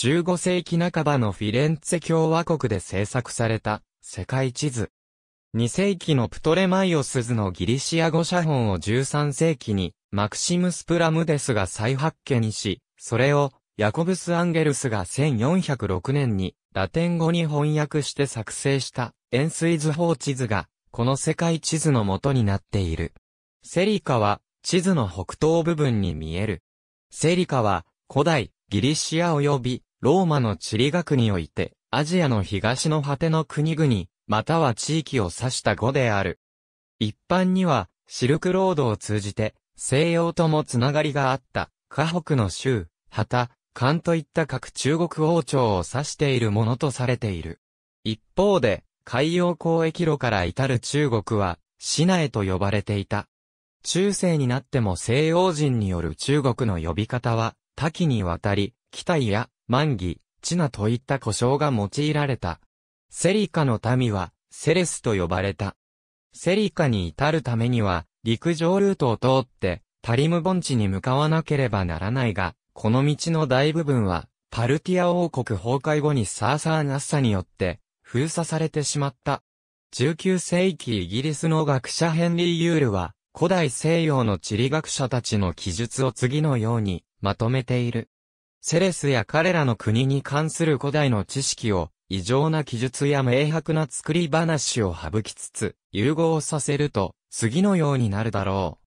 15世紀半ばのフィレンツェ共和国で制作された世界地図。2世紀のプトレマイオスズのギリシア語写本を13世紀にマクシムス・プラムデスが再発見し、それをヤコブス・アンゲルスが1406年にラテン語に翻訳して作成した円錐図法地図がこの世界地図の元になっている。セリカは地図の北東部分に見える。セリカは古代ギリシア及びローマの地理学において、アジアの東の果ての国々、または地域を指した語である。一般には、シルクロードを通じて、西洋ともつながりがあった、河北の州、旗、漢といった各中国王朝を指しているものとされている。一方で、海洋交易路から至る中国は、市内と呼ばれていた。中世になっても西洋人による中国の呼び方は、多岐にわたり、北やマンギ、チナといった呼称が用いられた。セリカの民は、セレスと呼ばれた。セリカに至るためには、陸上ルートを通って、タリム盆地に向かわなければならないが、この道の大部分は、パルティア王国崩壊後にサーサーナッサによって、封鎖されてしまった。19世紀イギリスの学者ヘンリー・ユールは、古代西洋の地理学者たちの記述を次のようにまとめている。セレスや彼らの国に関する古代の知識を、異常な記述や明白な作り話を省きつつ、融合させると、次のようになるだろう。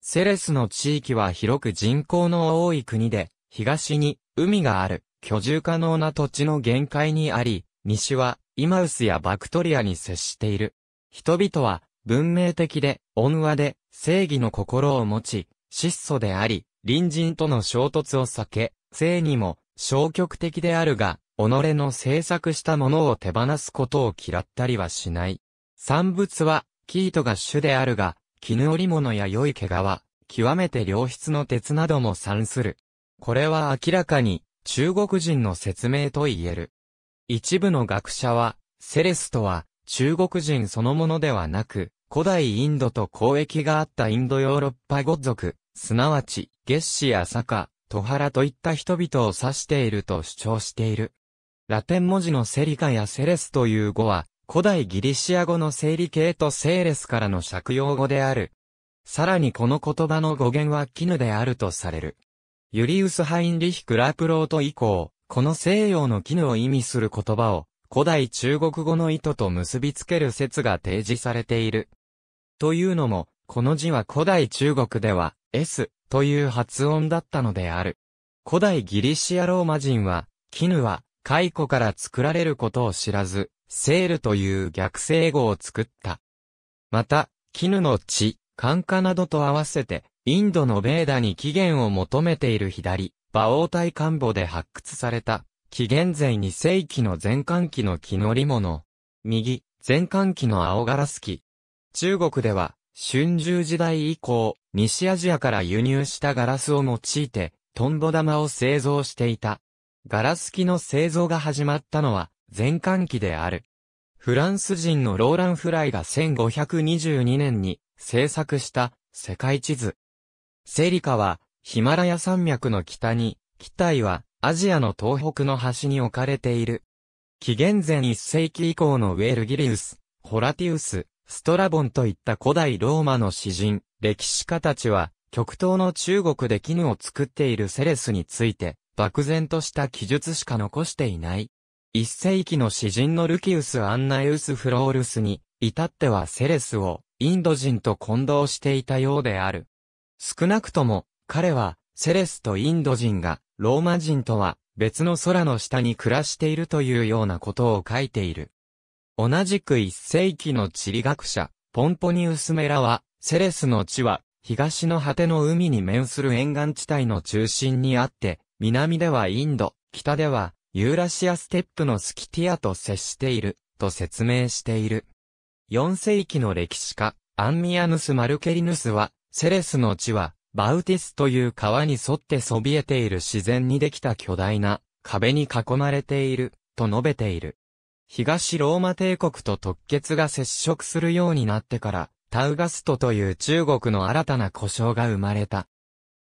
セレスの地域は広く人口の多い国で、東に海がある、居住可能な土地の限界にあり、西はイマウスやバクトリアに接している。人々は文明的で、温和で、正義の心を持ち、質素であり、隣人との衝突を避け、性にも消極的であるが、己の制作したものを手放すことを嫌ったりはしない。産物は、生糸が主であるが、絹織物や良い毛皮、極めて良質の鉄なども産する。これは明らかに、中国人の説明と言える。一部の学者は、セレスとは、中国人そのものではなく、古代インドと交易があったインドヨーロッパ語族、すなわち、月子や坂、戸原といった人々を指していると主張している。ラテン文字のセリカやセレスという語は、古代ギリシア語の整理系とセーレスからの借用語である。さらにこの言葉の語源は絹であるとされる。ユリウス・ハインリヒ・クラプロート以降、この西洋の絹を意味する言葉を、古代中国語の意図と結びつける説が提示されている。というのも、この字は古代中国では、S という発音だったのである。古代ギリシアローマ人は、絹は、蚕から作られることを知らず、セールという逆性語を作った。また、絹の血、寒化などと合わせて、インドのベーダに起源を求めている左、馬王体漢母で発掘された、紀元前2世紀の前漢期の木のり物。右、前漢期の青ガラス期。中国では、春秋時代以降、西アジアから輸入したガラスを用いて、トンボ玉を製造していた。ガラス機の製造が始まったのは、前換期である。フランス人のローラン・フライが1522年に制作した世界地図。セリカはヒマラヤ山脈の北に、機体はアジアの東北の端に置かれている。紀元前1世紀以降のウェルギリウス、ホラティウス、ストラボンといった古代ローマの詩人、歴史家たちは、極東の中国で絹を作っているセレスについて、漠然とした記述しか残していない。一世紀の詩人のルキウス・アンナエウス・フロールスに、至ってはセレスを、インド人と混同していたようである。少なくとも、彼は、セレスとインド人が、ローマ人とは、別の空の下に暮らしているというようなことを書いている。同じく一世紀の地理学者、ポンポニウスメラは、セレスの地は、東の果ての海に面する沿岸地帯の中心にあって、南ではインド、北では、ユーラシアステップのスキティアと接している、と説明している。4世紀の歴史家、アンミアヌス・マルケリヌスは、セレスの地は、バウティスという川に沿ってそびえている自然にできた巨大な壁に囲まれている、と述べている。東ローマ帝国と特決が接触するようになってから、タウガストという中国の新たな故障が生まれた。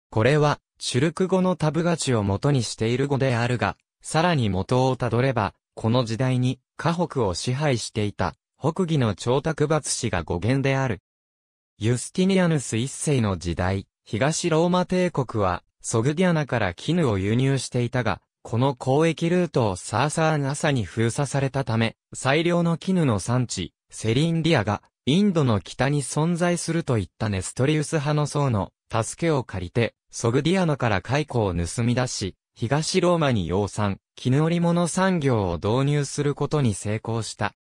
これは、シュルク語のタブガチを元にしている語であるが、さらに元をたどれば、この時代に、河北を支配していた、北義の長卓罰氏が語源である。ユスティニアヌス一世の時代、東ローマ帝国は、ソグディアナから絹を輸入していたが、この交易ルートをサーサーン朝に封鎖されたため、最良の絹の産地、セリンディアが、インドの北に存在するといったネストリウス派の層の助けを借りて、ソグディアノからコを盗み出し、東ローマに養蚕、絹織物産業を導入することに成功した。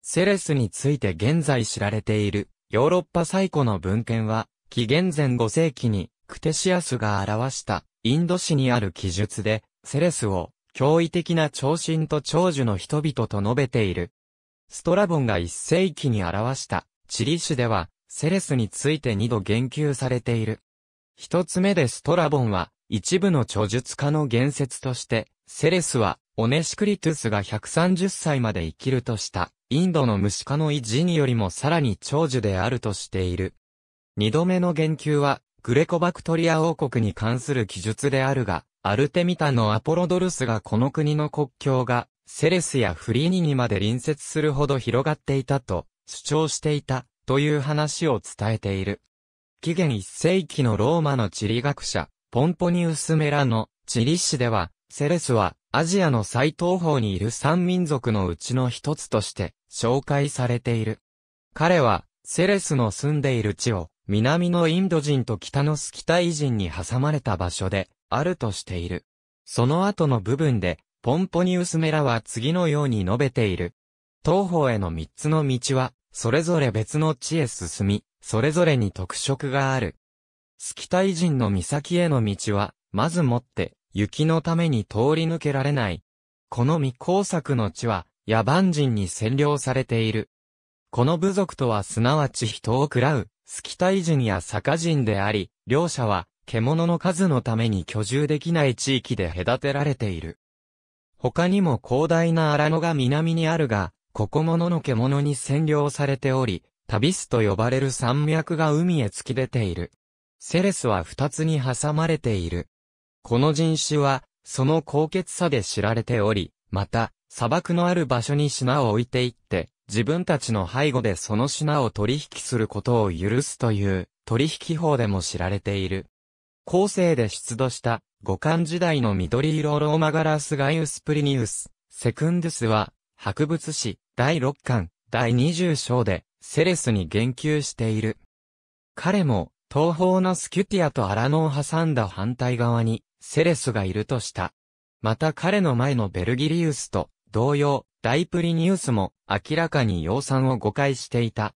セレスについて現在知られているヨーロッパ最古の文献は、紀元前5世紀にクテシアスが表したインド史にある記述で、セレスを、驚異的な長身と長寿の人々と述べている。ストラボンが一世紀に表した、チリ史では、セレスについて二度言及されている。一つ目でストラボンは、一部の著述家の言説として、セレスは、オネシクリトゥスが130歳まで生きるとした、インドの虫視の維持によりもさらに長寿であるとしている。二度目の言及は、グレコバクトリア王国に関する記述であるが、アルテミタのアポロドルスがこの国の国境が、セレスやフリーニにまで隣接するほど広がっていたと、主張していた、という話を伝えている。紀元1世紀のローマの地理学者、ポンポニウス・メラの地理史では、セレスはアジアの最東方にいる三民族のうちの一つとして紹介されている。彼はセレスの住んでいる地を南のインド人と北のスキタイ人に挟まれた場所であるとしている。その後の部分で、ポンポニウスメラは次のように述べている。東方への三つの道は、それぞれ別の地へ進み、それぞれに特色がある。スキタイ人の岬への道は、まずもって、雪のために通り抜けられない。この未工作の地は、野蛮人に占領されている。この部族とはすなわち人を喰らう、スキタイ人や坂人であり、両者は、獣の数のために居住できない地域で隔てられている。他にも広大な荒野が南にあるが、ここものの獣に占領されており、タビスと呼ばれる山脈が海へ突き出ている。セレスは二つに挟まれている。この人種は、その高潔さで知られており、また、砂漠のある場所に品を置いていって、自分たちの背後でその品を取引することを許すという、取引法でも知られている。後世で出土した五冠時代の緑色ローマガラスガイウスプリニウス、セクンドゥスは、博物史第6巻第20章でセレスに言及している。彼も東方のスキュティアとアラノを挟んだ反対側にセレスがいるとした。また彼の前のベルギリウスと同様、大プリニウスも明らかに養蚕を誤解していた。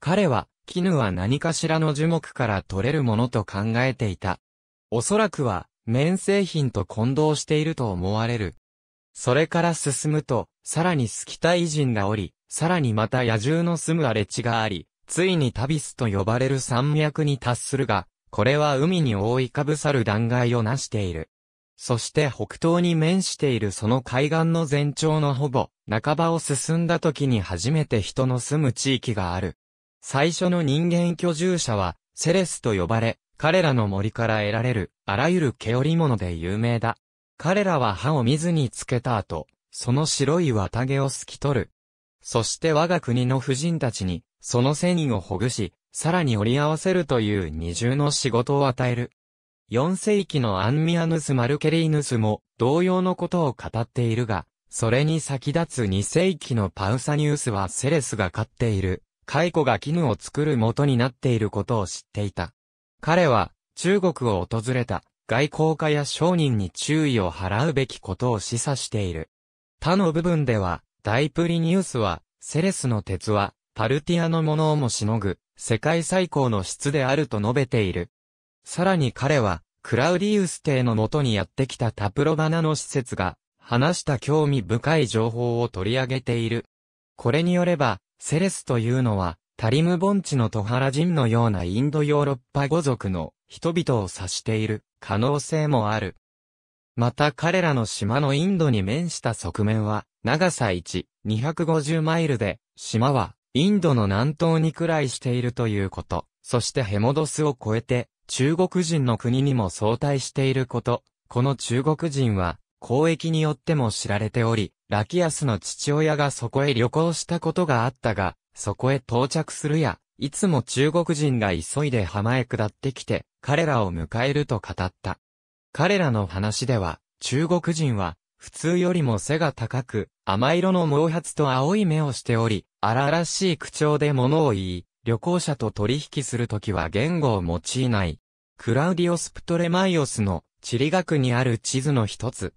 彼は、絹は何かしらの樹木から取れるものと考えていた。おそらくは、綿製品と混同していると思われる。それから進むと、さらにスキタイ人がおり、さらにまた野獣の住む荒れ地があり、ついにタビスと呼ばれる山脈に達するが、これは海に覆いかぶさる断崖をなしている。そして北東に面しているその海岸の全長のほぼ、半ばを進んだ時に初めて人の住む地域がある。最初の人間居住者は、セレスと呼ばれ、彼らの森から得られる、あらゆる毛織物で有名だ。彼らは歯を水につけた後、その白い綿毛を透き取る。そして我が国の婦人たちに、その繊維をほぐし、さらに折り合わせるという二重の仕事を与える。4世紀のアンミアヌス・マルケリーヌスも同様のことを語っているが、それに先立つ2世紀のパウサニウスはセレスが飼っているコが絹を作る元になっていることを知っていた。彼は、中国を訪れた、外交家や商人に注意を払うべきことを示唆している。他の部分では、大プリニウスは、セレスの鉄は、パルティアのものをもしのぐ、世界最高の質であると述べている。さらに彼は、クラウディウス帝のもとにやってきたタプロバナの施設が、話した興味深い情報を取り上げている。これによれば、セレスというのは、タリム盆地のトハラ人のようなインドヨーロッパ語族の人々を指している可能性もある。また彼らの島のインドに面した側面は、長さ1、250マイルで、島はインドの南東にくらいしているということ、そしてヘモドスを越えて、中国人の国にも相対していること、この中国人は、交易によっても知られており、ラキアスの父親がそこへ旅行したことがあったが、そこへ到着するや、いつも中国人が急いで浜へ下ってきて、彼らを迎えると語った。彼らの話では、中国人は、普通よりも背が高く、甘色の毛髪と青い目をしており、荒々しい口調で物を言い、旅行者と取引するときは言語を用いない。クラウディオス・プトレマイオスの地理学にある地図の一つ。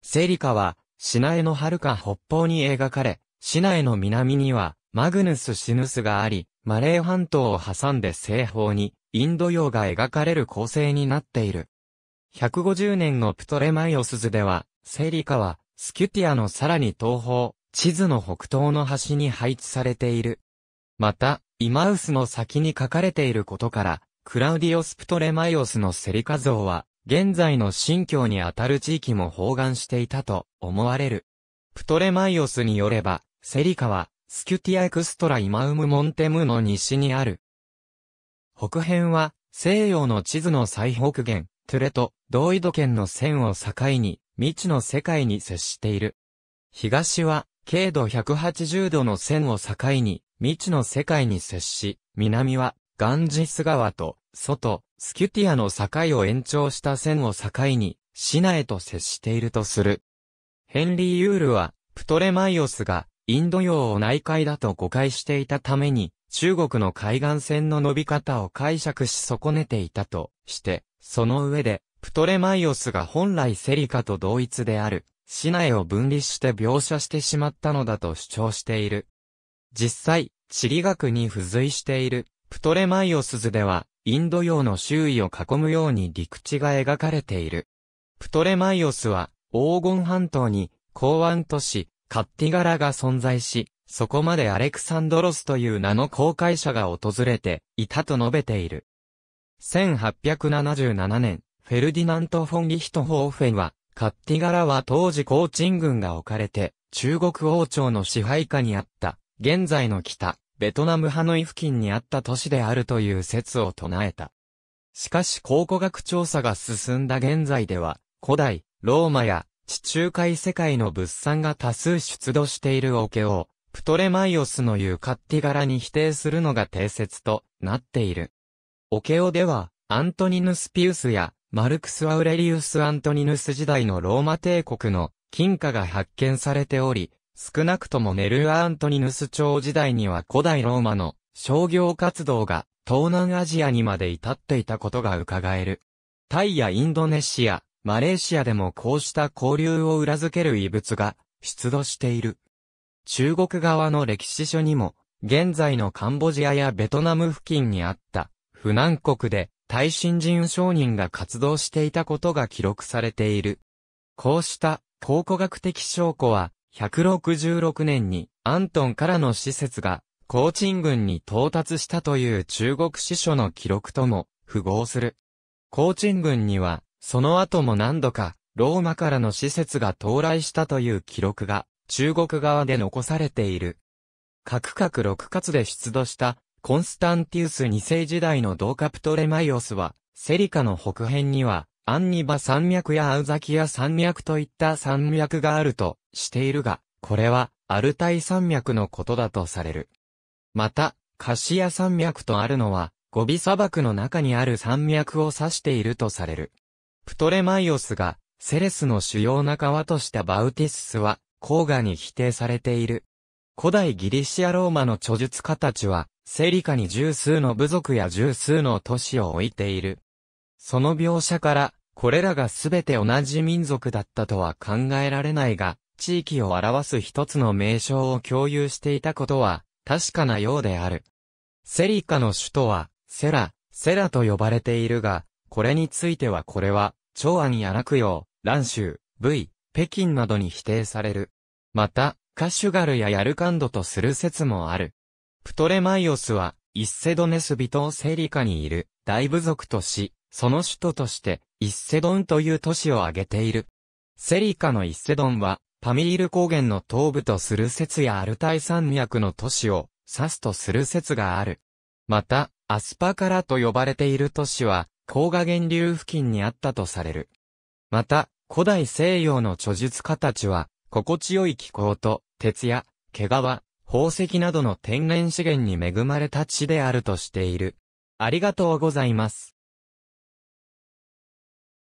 セリカは、シナエの遥か北方に描かれ、シナエの南には、マグヌス・シヌスがあり、マレー半島を挟んで西方に、インド洋が描かれる構成になっている。150年のプトレマイオス図では、セリカは、スキュティアのさらに東方、地図の北東の端に配置されている。また、イマウスの先に書かれていることから、クラウディオス・プトレマイオスのセリカ像は、現在の新教にあたる地域も包含していたと思われる。プトレマイオスによれば、セリカは、スキュティアエクストライマウムモンテムの西にある。北辺は、西洋の地図の最北限、トゥレと、同緯度圏の線を境に、未知の世界に接している。東は、経度180度の線を境に、未知の世界に接し、南は、ガンジス川と、外、スキュティアの境を延長した線を境に、シナへと接しているとする。ヘンリー・ユールは、プトレマイオスが、インド洋を内海だと誤解していたために、中国の海岸線の伸び方を解釈し損ねていたとして、その上で、プトレマイオスが本来セリカと同一である、シナを分離して描写してしまったのだと主張している。実際、地理学に付随している、プトレマイオス図では、インド洋の周囲を囲むように陸地が描かれている。プトレマイオスは、黄金半島に、港湾都市、カッティガラが存在し、そこまでアレクサンドロスという名の公開者が訪れていたと述べている。1877年、フェルディナント・フォン・リヒトホーフェンは、カッティガラは当時高鎮軍が置かれて、中国王朝の支配下にあった、現在の北、ベトナムハノイ付近にあった都市であるという説を唱えた。しかし考古学調査が進んだ現在では、古代、ローマや地中海世界の物産が多数出土している桶を、プトレマイオスの言うカッティ柄に否定するのが定説となっている。桶オでは、アントニヌスピウスや、マルクス・アウレリウス・アントニヌス時代のローマ帝国の金貨が発見されており、少なくともネルア・アントニヌス朝時代には古代ローマの商業活動が東南アジアにまで至っていたことが伺える。タイやインドネシア、マレーシアでもこうした交流を裏付ける遺物が出土している。中国側の歴史書にも、現在のカンボジアやベトナム付近にあった、フナン国で、タイ新人商人が活動していたことが記録されている。こうした考古学的証拠は、166年にアントンからの施設が、高鎮軍に到達したという中国史書の記録とも符合する。高鎮軍には、その後も何度か、ローマからの施設が到来したという記録が、中国側で残されている。各角六括で出土した、コンスタンティウス二世時代のドーカプトレマイオスは、セリカの北辺には、アンニバ山脈やアウザキア山脈といった山脈があるとしているが、これはアルタイ山脈のことだとされる。また、カシア山脈とあるのは、ゴビ砂漠の中にある山脈を指しているとされる。プトレマイオスが、セレスの主要な川としたバウティススは、黄河に否定されている。古代ギリシアローマの著述家たちは、セリカに十数の部族や十数の都市を置いている。その描写から、これらがすべて同じ民族だったとは考えられないが、地域を表す一つの名称を共有していたことは、確かなようである。セリカの首都は、セラ、セラと呼ばれているが、これについてはこれは、長安や洛陽、蘭州、V、北京などに否定される。また、カシュガルやヤルカンドとする説もある。プトレマイオスは、イッセドネスビトをセリカにいる、大部族とし、その首都として、イッセドンという都市を挙げている。セリカのイッセドンは、パミール高原の東部とする説やアルタイ山脈の都市を指すとする説がある。また、アスパカラと呼ばれている都市は、高賀源流付近にあったとされる。また、古代西洋の著述家たちは、心地よい気候と、鉄や、毛皮、宝石などの天然資源に恵まれた地であるとしている。ありがとうございます。